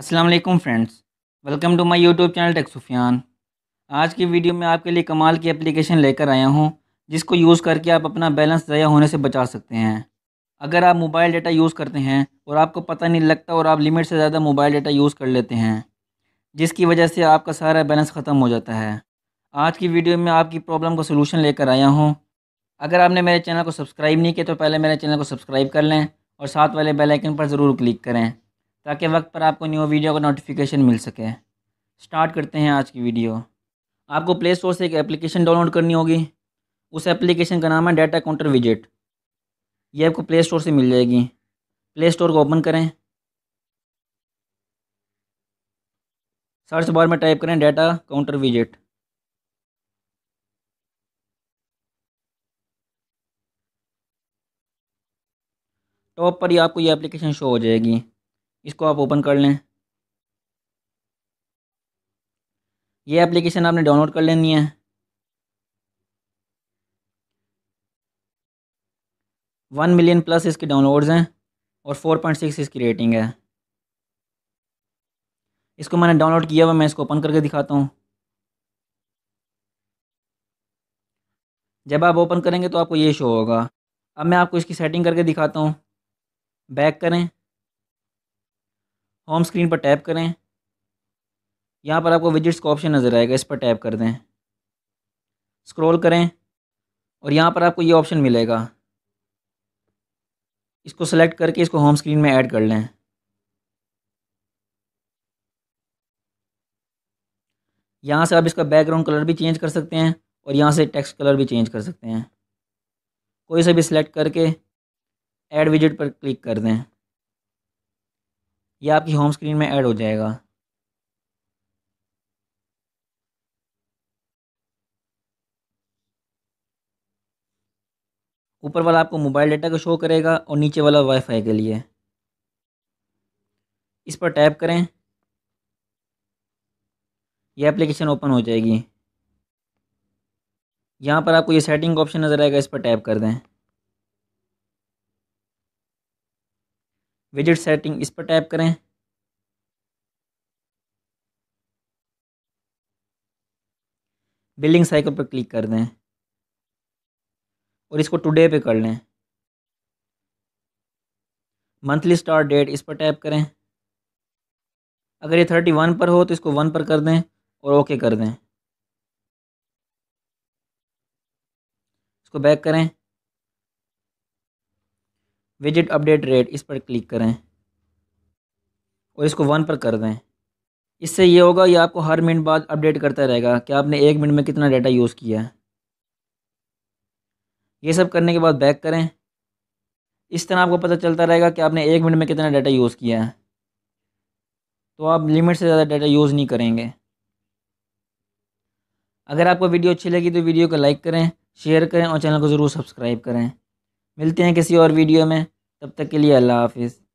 Aslam friends welcome to my YouTube channel Tech Sufiyan आज की video में आपके लिए कमाल की एप्लीकेशन लेकर आया हूँ जिसको यूज़ करके आप अपना बैलेंस ज़ाया होने से बचा सकते हैं अगर आप मोबाइल डाटा यूज़ करते हैं और आपको पता नहीं लगता और आप लिमिट से ज़्यादा मोबाइल डाटा यूज़ कर लेते हैं जिसकी वजह से आपका सारा बैलेंस ख़त्म हो जाता है आज की वीडियो में आपकी प्रॉब्लम का सोलूशन लेकर आया हूँ अगर आपने मेरे चैनल को सब्सक्राइब नहीं किया तो पहले मेरे चैनल को सब्सक्राइब कर लें और साथ वाले बेलाइकन पर ज़रूर क्लिक करें ताकि वक्त पर आपको न्यू वीडियो का नोटिफिकेशन मिल सके स्टार्ट करते हैं आज की वीडियो आपको प्ले स्टोर से एक एप्लीकेशन डाउनलोड करनी होगी उस एप्लीकेशन का नाम है डाटा काउंटर विजिट ये आपको प्ले स्टोर से मिल जाएगी प्ले स्टोर को ओपन करें सर्च बार में टाइप करें डाटा काउंटर विजिट टॉप पर ही आपको ये एप्लीकेशन शो हो जाएगी इसको आप ओपन कर लें ये एप्लीकेशन आपने डाउनलोड कर लेनी है वन मिलियन प्लस इसके डाउनलोड्स हैं और फोर पॉइंट सिक्स इसकी रेटिंग है इसको मैंने डाउनलोड किया हुआ मैं इसको ओपन करके दिखाता हूँ जब आप ओपन करेंगे तो आपको ये शो होगा अब मैं आपको इसकी सेटिंग करके दिखाता हूँ बैक करें होम स्क्रीन पर टैप करें यहाँ पर आपको विजिट्स का ऑप्शन नज़र आएगा इस पर टैप कर दें स्क्रॉल करें और यहाँ पर आपको ये ऑप्शन मिलेगा इसको सेलेक्ट करके इसको होम स्क्रीन में ऐड कर लें यहाँ से आप इसका बैकग्राउंड कलर भी चेंज कर सकते हैं और यहाँ से टेक्स्ट कलर भी चेंज कर सकते हैं कोई से भी सिलेक्ट करके ऐड विजिट पर क्लिक कर दें ये आपकी होम स्क्रीन में ऐड हो जाएगा ऊपर वाला आपको मोबाइल डाटा का शो करेगा और नीचे वाला वाईफाई के लिए इस पर टैप करें यह एप्लीकेशन ओपन हो जाएगी यहाँ पर आपको ये सेटिंग ऑप्शन नज़र आएगा इस पर टैप कर दें विजिट सेटिंग इस पर टैप करें बिलिंग साइकिल पर क्लिक कर दें और इसको टुडे पे कर लें मंथली स्टार्ट डेट इस पर टैप करें अगर ये थर्टी वन पर हो तो इसको वन पर कर दें और ओके कर दें इसको बैक करें विजिट अपडेट रेट इस पर क्लिक करें और इसको वन पर कर दें इससे ये होगा ये आपको हर मिनट बाद अपडेट करता रहेगा कि आपने एक मिनट में कितना डाटा यूज़ किया है ये सब करने के बाद बैक करें इस तरह आपको पता चलता रहेगा कि आपने एक मिनट में कितना डाटा यूज़ किया है तो आप लिमिट से ज़्यादा डाटा यूज़ नहीं करेंगे अगर आपको वीडियो अच्छी लगी तो वीडियो को लाइक करें शेयर करें और चैनल को ज़रूर सब्सक्राइब करें मिलते हैं किसी और वीडियो में तब तक के लिए अल्लाह हाफिज़